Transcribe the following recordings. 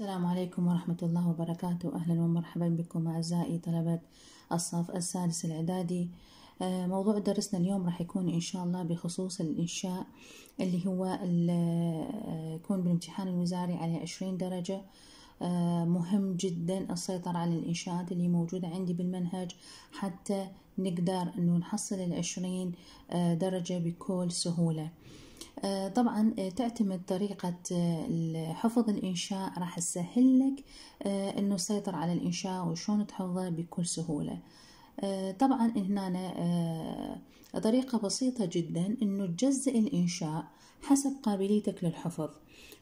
السلام عليكم ورحمة الله وبركاته أهلا ومرحبا بكم أعزائي طلبة الصف السادس الإعدادي آه، موضوع درسنا اليوم راح يكون إن شاء الله بخصوص الإنشاء اللي هو آه، يكون بالامتحان الوزاري على عشرين درجة آه، مهم جدا السيطرة على الإنشاءات اللي موجودة عندي بالمنهج حتى نقدر أنه نحصل العشرين درجة بكل سهولة آه، طبعا آه، تعتمد طريقة آه، حفظ الإنشاء راح تسهل لك إنه سيطر على الإنشاء وشون تحفظه بكل سهولة طبعا هنا طريقة بسيطة جدا إنه تجزئ الإنشاء حسب قابليتك للحفظ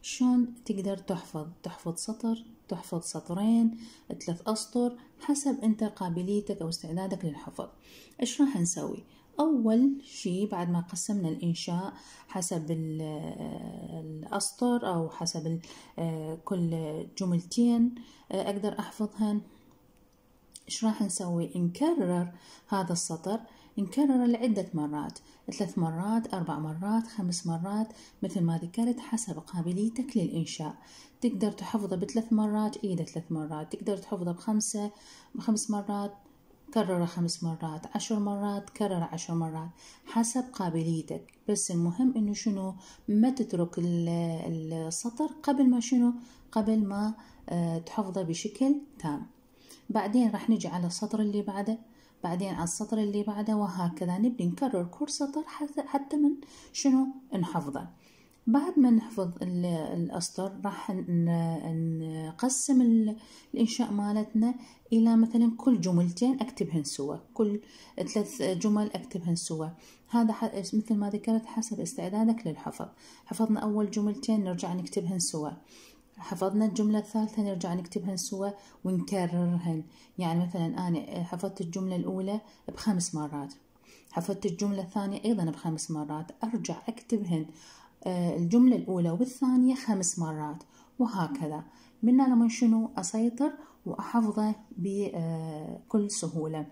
شلون تقدر تحفظ تحفظ سطر تحفظ سطرين ثلاث أسطر حسب أنت قابليتك أو استعدادك للحفظ إيش راح نسوي أول شيء بعد ما قسمنا الإنشاء حسب الأسطر أو حسب كل جملتين أقدر أحفظهن إيش راح نسوي نكرر هذا السطر نكرر لعدة مرات ثلاث مرات أربع مرات خمس مرات مثل ما ذكرت حسب قابليتك للإنشاء تقدر تحفظه بثلاث مرات إيده ثلاث مرات تقدر تحفظه بخمسة بخمس مرات كرر خمس مرات عشر مرات كرر عشر مرات حسب قابليتك بس المهم انه شنو ما تترك السطر قبل ما شنو قبل ما آه، تحفظه بشكل تام بعدين راح نجي على السطر اللي بعده بعدين على السطر اللي بعده وهكذا نبدي نكرر كل سطر حتى من شنو نحفظه بعد ما نحفظ الأسطر راح اقسم الانشاء مالتنا الى مثلا كل جملتين اكتبهن سوا كل ثلاث جمل اكتبهن سوا هذا مثل ما ذكرت حسب استعدادك للحفظ حفظنا اول جملتين نرجع نكتبهن سوا حفظنا الجملة الثالثة نرجع نكتبهن سوا ونكررهن يعني مثلا أنا حفظت الجملة الأولى بخمس مرات حفظت الجملة الثانية أيضا بخمس مرات أرجع أكتبهن آه، الجملة الأولى والثانية خمس مرات وهكذا من على من شنو أسيطر واحفظه بكل سهولة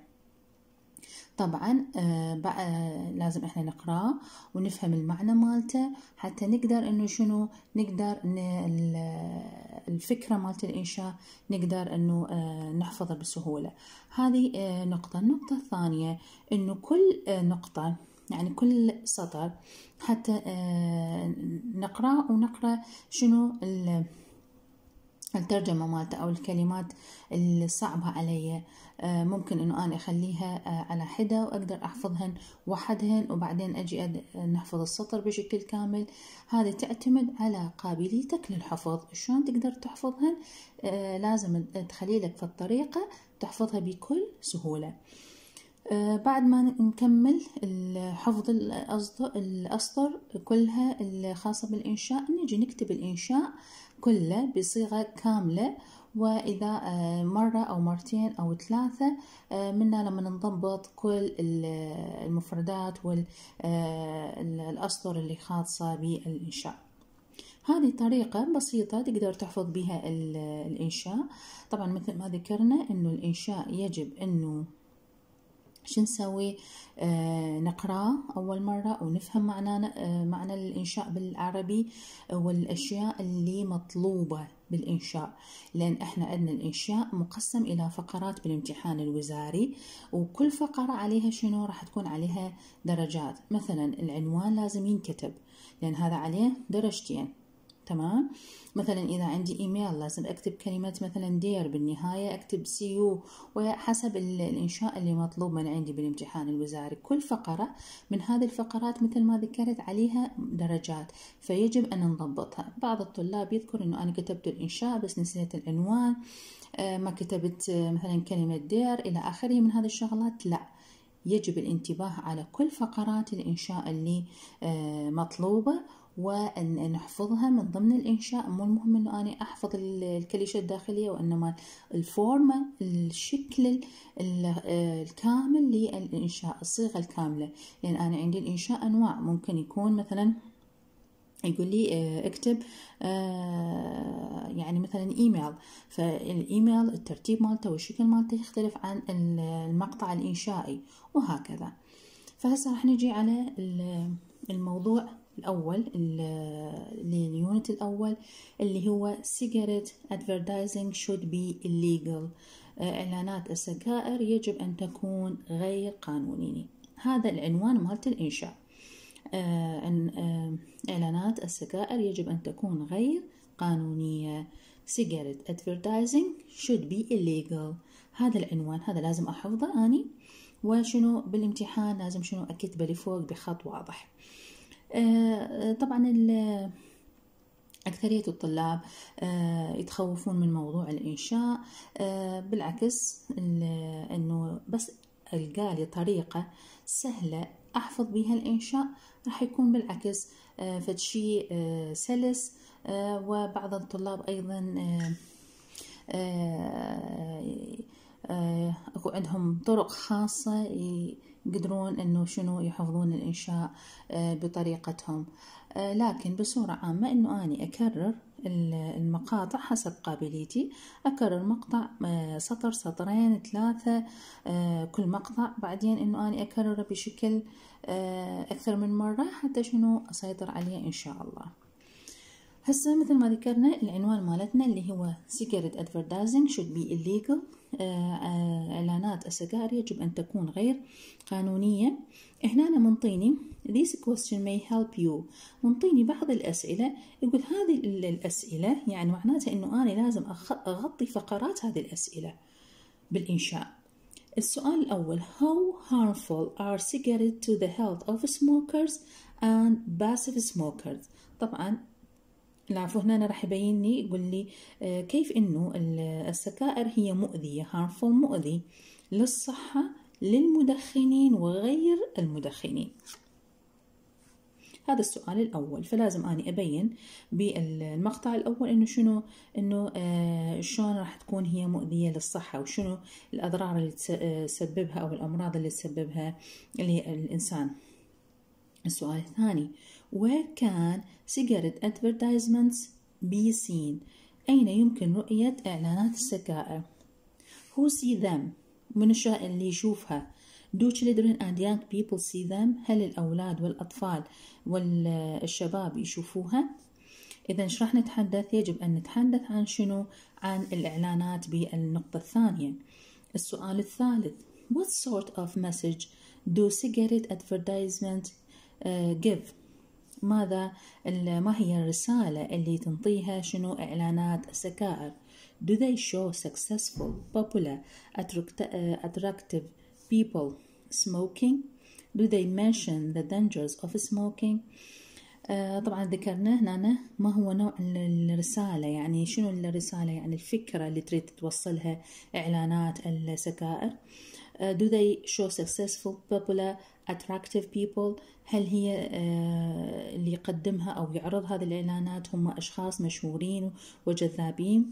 طبعا آه، بقى آه، لازم احنا نقراه ونفهم المعنى مالته حتى نقدر انه شنو نقدر الفكرة مالت الانشاء نقدر انه آه، نحفظها بسهولة هذه نقطة النقطة الثانية انه كل نقطة يعني كل سطر حتى نقرأ ونقرأ شنو الترجمة مالته أو الكلمات الصعبة علي آه، ممكن إنه أنا أخليها آه، على حدة وأقدر أحفظهن وحدهن وبعدين أجي نحفظ السطر بشكل كامل هذا تعتمد على قابليتك للحفظ شلون تقدر تحفظهن آه، لازم تخلي لك في الطريقة تحفظها بكل سهولة بعد ما نكمل حفظ الأسطر كلها الخاصة بالإنشاء نجي نكتب الإنشاء كله بصيغة كاملة وإذا آه، مرة أو مرتين أو ثلاثة آه، منا لما نضبط كل آه، المفردات والأسطر اللي خاصة بالإنشاء هذه طريقة بسيطة تقدر تحفظ بها الإنشاء طبعا مثل ما ذكرنا أنه الإنشاء يجب أنه شو نسوي آه نقرأ أول مرة أو نفهم معنى آه معنى الإنشاء بالعربي والأشياء اللي مطلوبة بالإنشاء لأن إحنا عندنا الإنشاء مقسم إلى فقرات بالامتحان الوزاري وكل فقرة عليها شنو راح تكون عليها درجات مثلا العنوان لازم ينكتب لأن هذا عليه درجتين تمام مثلا إذا عندي إيميل لازم أكتب كلمة مثلا دير بالنهاية أكتب سي يو وحسب الإنشاء اللي مطلوب من عندي بالامتحان الوزاري كل فقرة من هذه الفقرات مثل ما ذكرت عليها درجات فيجب أن نضبطها بعض الطلاب يذكر أنه أنا كتبت الإنشاء بس نسيت العنوان آه، ما كتبت آه، مثلا كلمة دير إلى آخره من هذه الشغلات لا يجب الانتباه على كل فقرات الإنشاء اللي آه، مطلوبة وأن نحفظها من ضمن الإنشاء مو المهم أنه أنا أحفظ الكليشة الداخلية وإنما الفورمة الشكل آه، الكامل للإنشاء الصيغة الكاملة لأن يعني أنا عندي الإنشاء أنواع ممكن يكون مثلاً يقول لي آه، اكتب آه، يعني مثلا ايميل فالايميل الترتيب مالته والشكل مالته يختلف عن المقطع الانشائي وهكذا فهسه راح نجي على الموضوع الاول اليونت الاول اللي هو سيجرت advertising شود بي illegal آه، اعلانات السجائر يجب ان تكون غير قانونيه هذا العنوان مالت الانشاء آه، أن آه، إعلانات السجائر يجب أن تكون غير قانونية cigarette advertising should be illegal هذا العنوان هذا لازم أحفظه أني وشنو بالامتحان لازم شنو أكتبه لفوق بخط واضح آه، طبعا أكثرية الطلاب يتخوفون من موضوع الإنشاء بالعكس أنه بس القالي طريقة سهلة أحفظ بها الإنشاء راح يكون بالعكس آه، فدشي آه، سلس آه، وبعض الطلاب أيضا أكو عندهم طرق خاصة يقدرون انه شنو يحفظون الانشاء آه، بطريقتهم آه، لكن بصورة عامة انه اني اكرر المقاطع حسب قابليتي أكرر مقطع آه، سطر سطرين ثلاثة كل مقطع بعدين إنه اني أكرره بشكل أكثر من مرة حتى شنو أسيطر عليه إن شاء الله هسه مثل ما ذكرنا العنوان مالتنا اللي هو سيجرت ادفرتايزنج شود بي illegal آه، آه، اعلانات السجائر يجب ان تكون غير قانونيه هنا أنا منطيني this question may help you منطيني بعض الأسئلة يقول هذه الأسئلة يعني معناتها أنه أنا لازم أغطي فقرات هذه الأسئلة بالإنشاء السؤال الأول how harmful are cigarettes to the health of smokers and passive smokers طبعا العفو هنا راح يبين لي يقول لي آه، كيف انه السكائر هي مؤذيه هارمفول مؤذي للصحه للمدخنين وغير المدخنين هذا السؤال الاول فلازم اني ابين بالمقطع الاول انه شنو انه آه، شلون راح تكون هي مؤذيه للصحه وشنو الاضرار اللي آه، تسببها او الامراض اللي تسببها للانسان السؤال الثاني where can cigarette advertisements be seen أين يمكن رؤية إعلانات السجائر who see them من الشيء اللي يشوفها do children and young people see them هل الأولاد والأطفال والشباب يشوفوها إذا شرح نتحدث يجب أن نتحدث عن شنو عن الإعلانات بالنقطة الثانية السؤال الثالث what sort of message do cigarette advertisement uh, give ماذا ما هي الرسالة اللي تنطيها شنو إعلانات السكائر do they show successful popular attractive people smoking do they mention the dangers of smoking طبعا ذكرنا هنا ما هو نوع الرسالة يعني شنو الرسالة يعني الفكرة اللي تريد توصلها إعلانات السكائر do they show successful popular attractive people هل هي آه، اللي يقدمها أو يعرض هذه الإعلانات هم أشخاص مشهورين وجذابين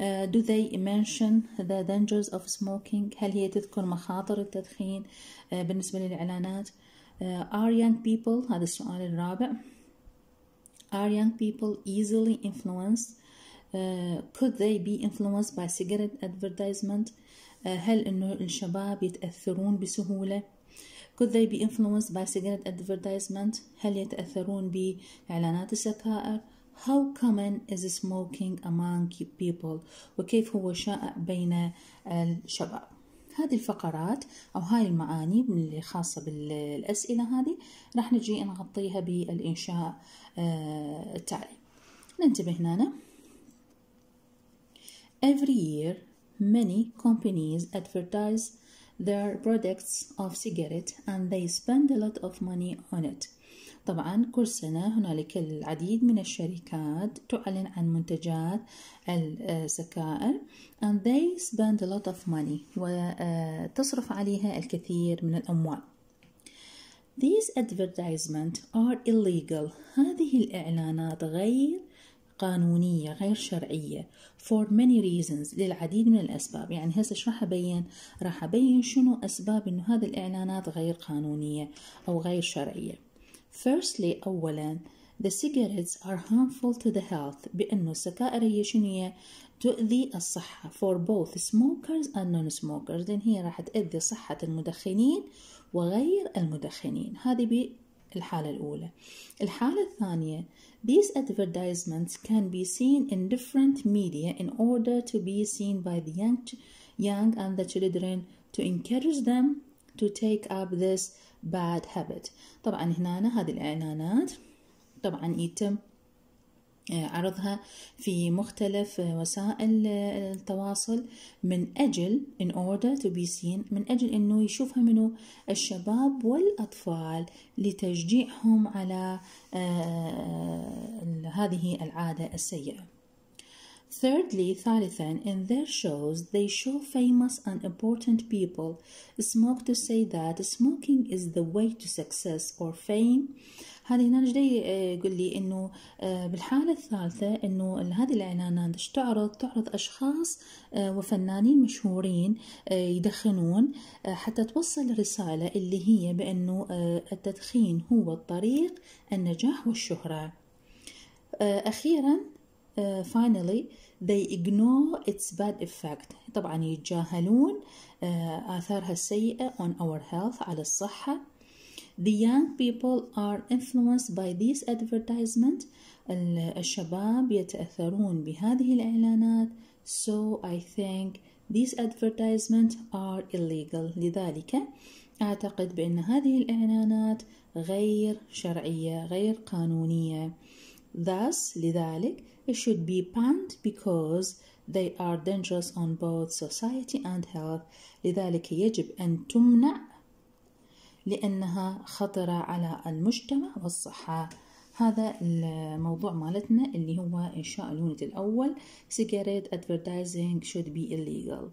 آه، do they mention the dangers of smoking هل هي تذكر مخاطر التدخين آه، بالنسبة للإعلانات are young people هذا السؤال الرابع are young people easily influenced could they be influenced by cigarette advertisement هل انه الشباب يتأثرون بسهولة could they be influenced by cigarette advertisement? هل يتأثرون بإعلانات السكائر How common is smoking among people وكيف هو شائع بين الشباب هذه الفقرات أو هاي المعاني اللي خاصة بالأسئلة هذه راح نجي نغطيها بالإنشاء آه، التالي ننتبه هنا Every year many companies advertise their products of cigarette and they spend a lot of money on it طبعا كل سنة هنالك العديد من الشركات تعلن عن منتجات السكائر and they spend a lot of money وتصرف عليها الكثير من الأموال These advertisements are illegal هذه الإعلانات غير قانونية غير شرعية for many reasons للعديد من الأسباب يعني هسه شو راح أبين راح أبين شنو أسباب إنه هذه الإعلانات غير قانونية أو غير شرعية firstly أولا the cigarettes are harmful to the health بأنه السكائر هي شنو تؤذي الصحة for both smokers and non-smokers لأن هي راح تؤذي صحة المدخنين وغير المدخنين هذه الحالة الأولى الحالة الثانية These advertisements can be seen in different media in order to be seen by the young, young and the children to encourage them to take up this bad habit طبعا هنا هذه الإعلانات طبعا يتم عرضها في مختلف وسائل التواصل من أجل in order to be seen من أجل أنه يشوفها منه الشباب والأطفال لتشجيعهم على هذه العادة السيئة Thirdly, ثالثا, in their shows, they show famous and important people smoke to say that smoking is the way to success or fame هذه هنا ايش آه، يقول لي انه آه، بالحاله الثالثه انه هذه الاعلانات ايش تعرض تعرض اشخاص آه، وفنانين مشهورين يدخنون حتى توصل رساله اللي هي بانه التدخين هو الطريق النجاح والشهره اخيرا finally they ignore its bad effect طبعا يتجاهلون آثارها السيئة on our health على الصحة The young people are influenced by these advertisements الشباب يتأثرون بهذه الإعلانات so I think these advertisements are illegal لذلك أعتقد بأن هذه الإعلانات غير شرعية غير قانونية thus لذلك it should be banned because they are dangerous on both society and health لذلك يجب أن تمنع لأنها خطرة على المجتمع والصحة هذا الموضوع مالتنا اللي هو إنشاء اليونت الأول سيجاريت advertising should be illegal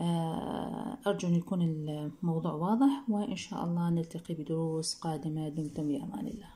آه، أرجو أن يكون الموضوع واضح وإن شاء الله نلتقي بدروس قادمة دمتم بأمان الله